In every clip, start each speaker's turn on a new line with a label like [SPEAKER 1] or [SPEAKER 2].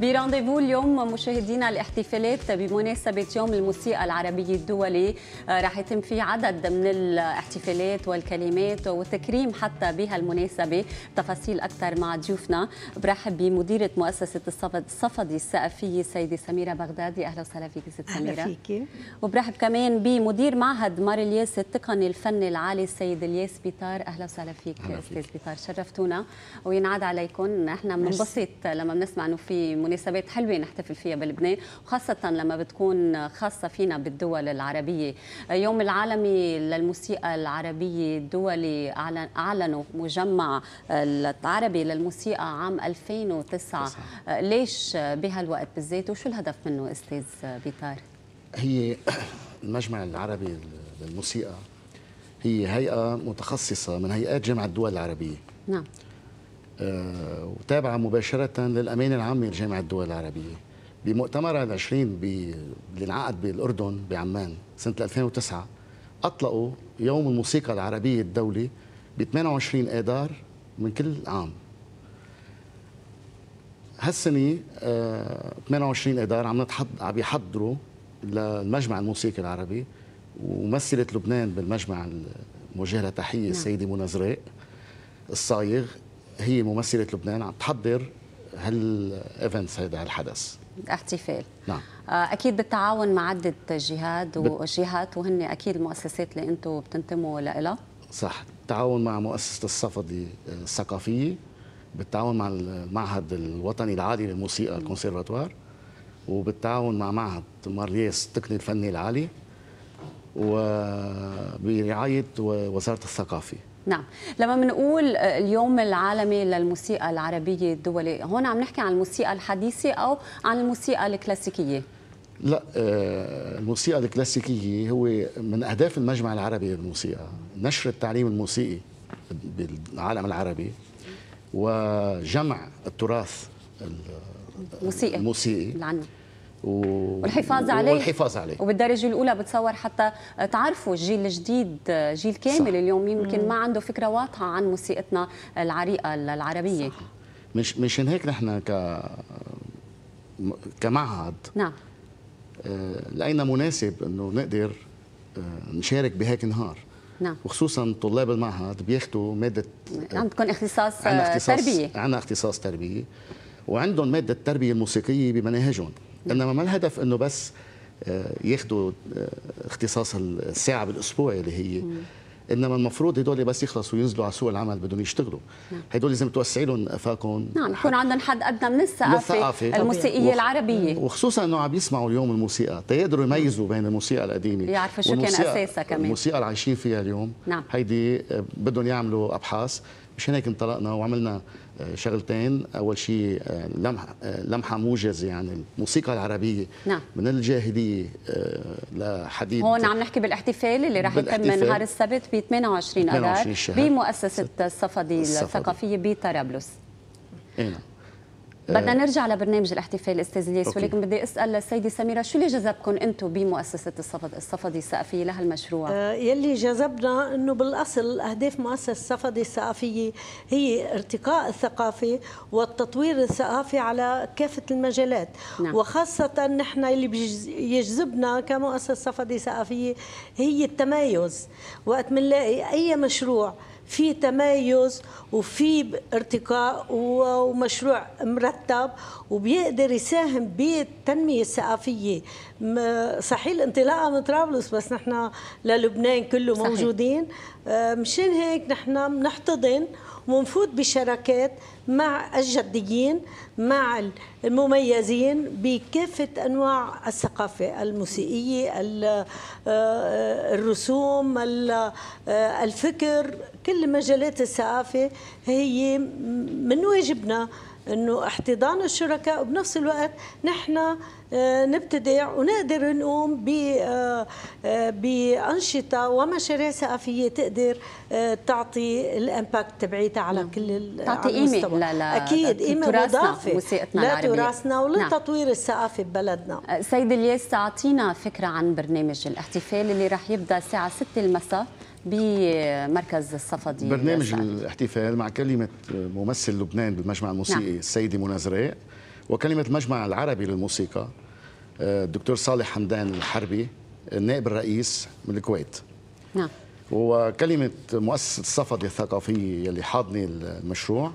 [SPEAKER 1] برانديفو اليوم مشاهدينا الاحتفالات بمناسبة يوم الموسيقى العربية الدولي آه، رح يتم في عدد من الاحتفالات والكلمات والتكريم حتى بهالمناسبة تفاصيل أكثر مع ضيوفنا برحب بمديرة مؤسسة الصفدي السقفيه السيدة سميرة بغدادي أهلا وسهلا فيك سيده سميرة أهلا فيكي وبرحب كمان بمدير معهد مار الياس التقني الفني العالي السيد الياس بيطار أهلا وسهلا فيك أستاذ بيطار شرفتونا وينعاد عليكم نحن بننبسط لما بنسمع أنه في مناسبات حلوه نحتفل فيها بلبنان وخاصه لما بتكون خاصه فينا بالدول العربيه يوم العالمي للموسيقى العربيه الدولي اعلنوا مجمع العربي للموسيقى عام 2009 ليش بهالوقت بالذات وشو الهدف منه استاذ بيطار
[SPEAKER 2] هي المجمع العربي للموسيقى هي هيئه متخصصه من هيئات جامعه الدول العربيه نعم آه، وتابعة مباشرة للأمين العام لجامعة الدول العربية بمؤتمر العشرين اللي انعقد بالأردن بعمان سنة 2009 أطلقوا يوم الموسيقى العربية الدولي ب 28 آذار من كل عام هالسنة 28 آه، آذار عم نتحض عم يحضروا للمجمع الموسيقي العربي وممثلة لبنان بالمجمع موجه لها تحية نعم. السيدة منى زراق الصايغ هي ممثله لبنان عم تحضر هالايفنتس هذا الحدث
[SPEAKER 1] الاحتفال نعم آه، اكيد بالتعاون مع عده جهات وجهات وهن اكيد المؤسسات اللي انتم بتنتموا لها
[SPEAKER 2] صح بالتعاون مع مؤسسه الصفدي آه، الثقافيه بالتعاون مع المعهد الوطني العالي للموسيقى الكونسيرفاتوار وبالتعاون مع معهد مارليس التقني الفني العالي وبرعايه وزاره الثقافه
[SPEAKER 1] نعم لما بنقول آه، اليوم العالمي للموسيقى العربية الدولي هون عم نحكي عن الموسيقى الحديثة أو عن الموسيقى الكلاسيكية
[SPEAKER 2] لا آه، الموسيقى الكلاسيكية هو من أهداف المجمع العربي للموسيقى نشر التعليم الموسيقي بالعالم العربي وجمع التراث
[SPEAKER 1] الموسيقى الموسيقي اللي
[SPEAKER 2] و... والحفاظ عليه والحفاظ عليه
[SPEAKER 1] وبالدرجه الاولى بتصور حتى آه، تعرفوا الجيل الجديد آه، جيل كامل صح. اليوم يمكن مم. ما عنده فكره واضحه عن موسيقتنا العريقه العربيه صح.
[SPEAKER 2] مش مشان هيك نحن ك كمعهد نعم آه، لقينا مناسب انه نقدر نشارك بهيك نهار نعم وخصوصا طلاب المعهد بياخذوا ماده
[SPEAKER 1] عندكم اختصاص, عن اختصاص تربيه
[SPEAKER 2] عندنا اختصاص تربيه وعندهم ماده التربيه الموسيقيه بمناهجهم انما ما الهدف انه بس آه، ياخدوا آه، اختصاص الساعه بالاسبوع اللي هي انما المفروض هدول بس يخلصوا وينزلوا على سوق العمل بدهم يشتغلوا نعم. هدول لازم توسعي لهم افاقهم
[SPEAKER 1] نعم يكون عندهم حد ادنى من الثقافه, الموسيقيه وخ... العربيه
[SPEAKER 2] وخصوصا انه عم يسمعوا اليوم الموسيقى تيقدروا يميزوا بين الموسيقى القديمه يعرفوا شو كان اساسها كمان الموسيقى اللي عايشين فيها اليوم نعم. هيدي آه، بدهم يعملوا ابحاث مشان هيك انطلقنا وعملنا شغلتين اول شيء آه، آه، لمحه لمحه موجزه يعني الموسيقى العربيه نعم. من الجاهليه آه، لحديد هون عم
[SPEAKER 1] نحكي بالاحتفال اللي راح يتم نهار السبت ب 28 اذار بمؤسسه الصفدي الثقافيه بطرابلس
[SPEAKER 2] إيه نعم. بدنا نرجع
[SPEAKER 1] لبرنامج الاحتفال استاذ الياس ولكن بدي اسال السيده سميره شو اللي جذبكم انتم بمؤسسه الصفد الصفدي
[SPEAKER 3] الثقافيه لهالمشروع؟ آه يلي جذبنا انه بالاصل اهداف مؤسسه الصفدي الثقافيه هي ارتقاء الثقافه والتطوير الثقافي على كافه المجالات نعم. وخاصه نحن اللي بيجذبنا كمؤسسه صفدي ثقافيه هي التمايز وقت بنلاقي اي مشروع في تميز وفي ارتقاء ومشروع مرتب وبيقدر يساهم بالتنميه الثقافيه صحيح الانطلاقه من طرابلس بس نحن للبنان كله صحيح. موجودين آه، مشان هيك نحن بنحتضن ومنفوت بشراكات مع الجديين مع المميزين بكافة أنواع الثقافة الموسيقية آه، آه، الرسوم الفكر كل مجالات الثقافة هي من واجبنا انه احتضان الشركاء وبنفس الوقت نحن آه، نبتدع ونقدر نقوم آه، آه، بانشطه ومشاريع ثقافيه تقدر تعطي الامباكت تبعيتها على نعم. كل تعطي قيمه لا اكيد قيمه مضافه وسيقتنا لتراثنا ولتطوير
[SPEAKER 1] نعم. الثقافه ببلدنا سيد الياس اعطينا فكره عن برنامج الاحتفال اللي راح يبدا الساعه 6 المساء بمركز الصفدي برنامج السعادة.
[SPEAKER 2] الاحتفال مع كلمة ممثل لبنان بالمجمع الموسيقي نعم. السيدة منى زريق وكلمة المجمع العربي للموسيقى آه، الدكتور صالح حمدان الحربي النائب الرئيس من الكويت نعم وكلمة مؤسسة الصفدي الثقافية اللي حاضنة المشروع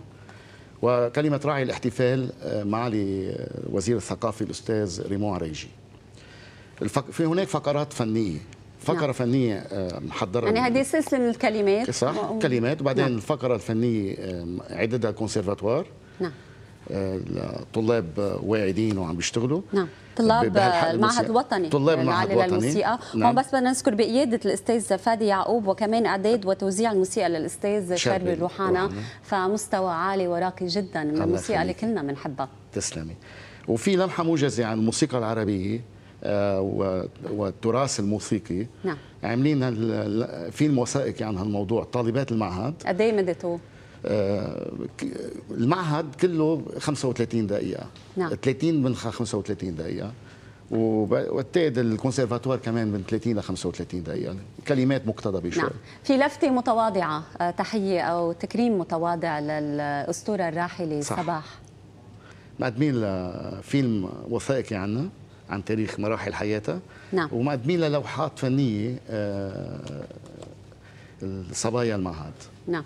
[SPEAKER 2] وكلمة راعي الاحتفال آه، معالي آه، وزير الثقافة الأستاذ ريمون عريجي في هناك فقرات فنية فقره نعم. فنيه آه، محضره يعني هذه
[SPEAKER 1] سلسله من الكلمات صح و... كلمات
[SPEAKER 2] نعم. وبعدين نعم. الفقره الفنيه آه، عددها كونسيرفاتوار نعم آه، طلاب واعدين وعم بيشتغلوا نعم طلاب المعهد الوطني طلاب المعهد الوطني للموسيقى نعم. هون بس
[SPEAKER 1] بدنا نذكر بقياده الاستاذ فادي يعقوب وكمان اعداد وتوزيع الموسيقى للاستاذ شربي الروحانه فمستوى عالي وراقي جدا من الموسيقى اللي كلنا بنحبها
[SPEAKER 2] تسلمي وفي لمحه موجزه عن الموسيقى العربيه آه، والتراث الموسيقي نعم عاملين فيلم وثائقي عن هالموضوع طالبات المعهد قد ايه مدته؟ آه، المعهد كله 35 دقيقة نعم 30 من 35 دقيقة وبالتالي الكونسيرفاتوار كمان من 30 ل 35 دقيقة كلمات مقتضبة شوي نعم.
[SPEAKER 1] في لفتة متواضعة آه، تحية أو تكريم متواضع للأسطورة الراحلة صباح
[SPEAKER 2] مقدمين لفيلم وثائقي عنها عن تاريخ مراحل حياتها نعم ومقدمين لها لوحات فنيه آه، صبايا المعهد
[SPEAKER 1] نعم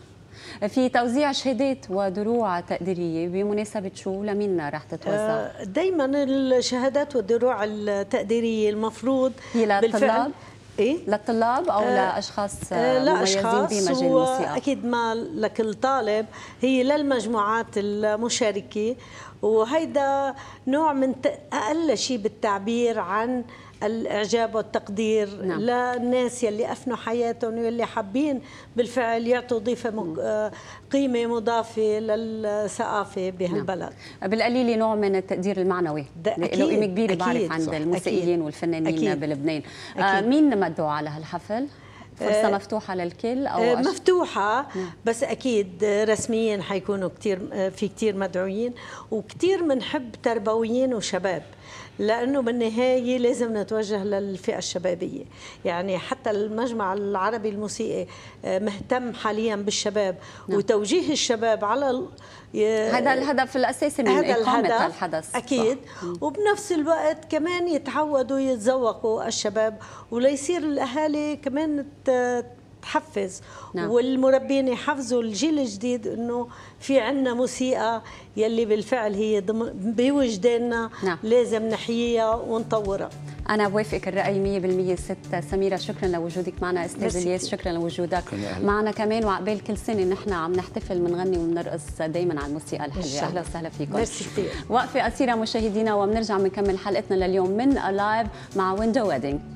[SPEAKER 1] في توزيع شهادات ودروع تقديريه بمناسبه شو لمين رح تتوزع؟ آه، دائما
[SPEAKER 3] الشهادات والدروع التقديريه المفروض هي للطلاب إيه؟ للطلاب او آه لاشخاص آه، لاشخاص بمجال الموسيقى اكيد ما لكل طالب هي للمجموعات المشاركه وهيدا نوع من اقل شيء بالتعبير عن الاعجاب والتقدير نعم. للناس يلي افنوا حياتهم واللي حابين بالفعل يعطوا ضيفه مك... نعم. آه، قيمه مضافه للثقافه بهالبلد نعم. بالقليل نوع من التقدير
[SPEAKER 1] المعنوي له قيمه كبيره بعرف عند الموسيقيين والفنانين أكيد. بلبنان آه، أكيد. آه مين مدعو على هالحفل فرصة آه، مفتوحة للكل أو آه،
[SPEAKER 3] مفتوحة نعم. بس أكيد رسميا حيكونوا كتير آه، في كتير مدعوين وكتير بنحب تربويين وشباب لأنه بالنهاية لازم نتوجه للفئة الشبابية يعني حتى المجمع العربي الموسيقي مهتم حاليا بالشباب نعم. وتوجيه الشباب على هذا الهدف الاساسي من هذا اقامه الحدث اكيد صح. وبنفس الوقت كمان يتعودوا يتذوقوا الشباب وليصير الاهالي كمان تحفز نعم. والمربين يحفزوا الجيل الجديد انه في عندنا موسيقى يلي بالفعل هي بوجداننا نعم. لازم نحييها ونطورها
[SPEAKER 1] انا بوافقك الراي 100% ست سميره شكرا لوجودك معنا استاذ الياس شكرا
[SPEAKER 3] لوجودك معنا
[SPEAKER 1] كمان وعقبال كل سنه نحن عم نحتفل بنغني وبنرقص دائما على الموسيقى الحلوه اهلا وسهلا فيكم وقفه قصيره مشاهدينا وبنرجع بنكمل حلقتنا لليوم من الايف مع ويندو ويدنج